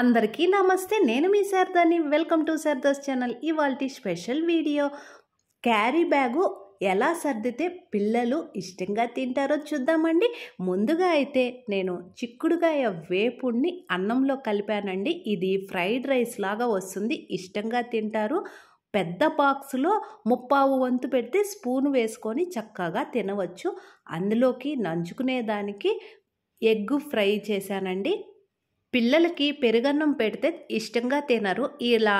అందరికీ నమస్తే నేను మీ శారదాని వెల్కమ్ టు శారదాస్ ఛానల్ ఇవాళ స్పెషల్ వీడియో క్యారీ బ్యాగు ఎలా సర్దితే పిల్లలు ఇష్టంగా తింటారో చూద్దామండి ముందుగా అయితే నేను చిక్కుడుగాయ వేపుడిని అన్నంలో కలిపానండి ఇది ఫ్రైడ్ రైస్ లాగా వస్తుంది ఇష్టంగా తింటారు పెద్ద బాక్స్లో ముప్పావు వంతు పెడితే స్పూన్ వేసుకొని చక్కగా తినవచ్చు అందులోకి నంచుకునేదానికి ఎగ్ ఫ్రై చేశానండి పిల్లలకి పెరుగన్నం పెడితే ఇష్టంగా తినరు ఇలా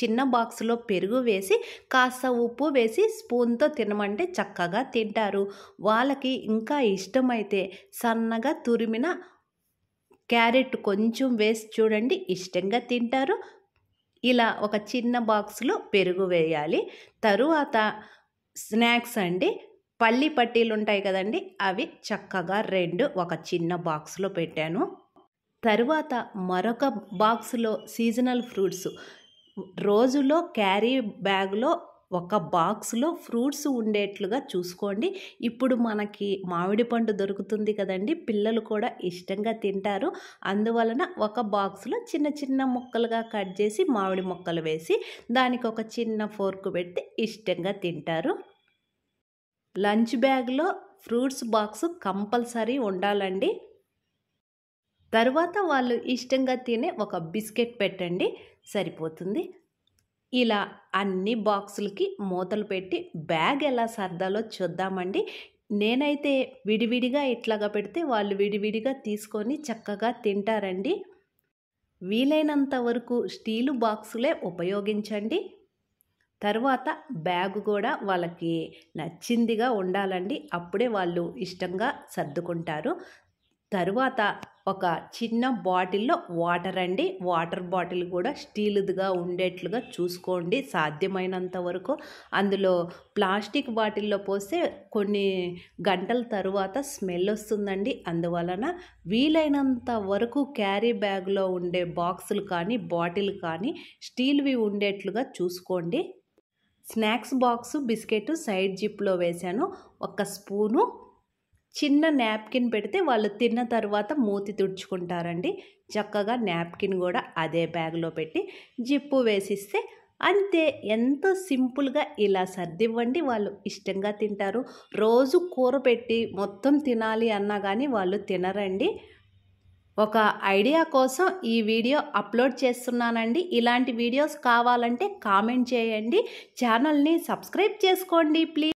చిన్న బాక్స్లో పెరుగు వేసి కాస్త ఉప్పు వేసి స్పూన్తో తినమంటే చక్కగా తింటారు వాళ్ళకి ఇంకా ఇష్టమైతే సన్నగా తురిమిన క్యారెట్ కొంచెం వేసి చూడండి ఇష్టంగా తింటారు ఇలా ఒక చిన్న బాక్స్లో పెరుగు వేయాలి తరువాత స్నాక్స్ అండి పల్లి పట్టీలు ఉంటాయి కదండి అవి చక్కగా రెండు ఒక చిన్న బాక్స్లో పెట్టాను తరువాత మరొక బాక్సులో సీజనల్ ఫ్రూట్స్ రోజులో క్యారీ బ్యాగ్లో ఒక బాక్స్లో ఫ్రూట్స్ ఉండేట్లుగా చూసుకోండి ఇప్పుడు మనకి మామిడి పండు దొరుకుతుంది కదండి పిల్లలు కూడా ఇష్టంగా తింటారు అందువలన ఒక బాక్స్లో చిన్న చిన్న ముక్కలుగా కట్ చేసి మామిడి ముక్కలు వేసి దానికి ఒక చిన్న ఫోర్క్ పెడితే ఇష్టంగా తింటారు లంచ్ బ్యాగ్లో ఫ్రూట్స్ బాక్స్ కంపల్సరీ ఉండాలండి తర్వాత వాళ్ళు ఇష్టంగా తినే ఒక బిస్కెట్ పెట్టండి సరిపోతుంది ఇలా అన్ని బాక్సులకి మూతలు పెట్టి బ్యాగ్ ఎలా సర్దాలో చూద్దామండి నేనైతే విడివిడిగా ఇట్లాగా పెడితే వాళ్ళు విడివిడిగా తీసుకొని చక్కగా తింటారండి వీలైనంత వరకు స్టీలు బాక్సులే ఉపయోగించండి తర్వాత బ్యాగ్ కూడా వాళ్ళకి నచ్చిందిగా ఉండాలండి అప్పుడే వాళ్ళు ఇష్టంగా సర్దుకుంటారు తరువాత ఒక చిన్న బాటిల్లో వాటర్ అండి వాటర్ బాటిల్ కూడా స్టీల్దిగా ఉండేట్లుగా చూసుకోండి సాధ్యమైనంత వరకు అందులో ప్లాస్టిక్ బాటిల్లో పోస్తే కొన్ని గంటల తరువాత స్మెల్ వస్తుందండి అందువలన వీలైనంత వరకు క్యారీ బ్యాగ్లో ఉండే బాక్సులు కానీ బాటిల్ కానీ స్టీల్వి ఉండేట్లుగా చూసుకోండి స్నాక్స్ బాక్సు బిస్కెట్ సైడ్ జిప్లో వేశాను ఒక స్పూను చిన్న నాప్కిన్ పెడితే వాళ్ళు తిన్న తర్వాత మూతి తుడుచుకుంటారండి చక్కగా నాప్కిన్ కూడా అదే బ్యాగ్లో పెట్టి జిప్పు వేసిస్తే అంతే ఎంతో సింపుల్గా ఇలా సర్దివ్వండి వాళ్ళు ఇష్టంగా తింటారు రోజు కూర పెట్టి మొత్తం తినాలి అన్నా కానీ వాళ్ళు తినరండి ఒక ఐడియా కోసం ఈ వీడియో అప్లోడ్ చేస్తున్నానండి ఇలాంటి వీడియోస్ కావాలంటే కామెంట్ చేయండి ఛానల్ని సబ్స్క్రైబ్ చేసుకోండి ప్లీజ్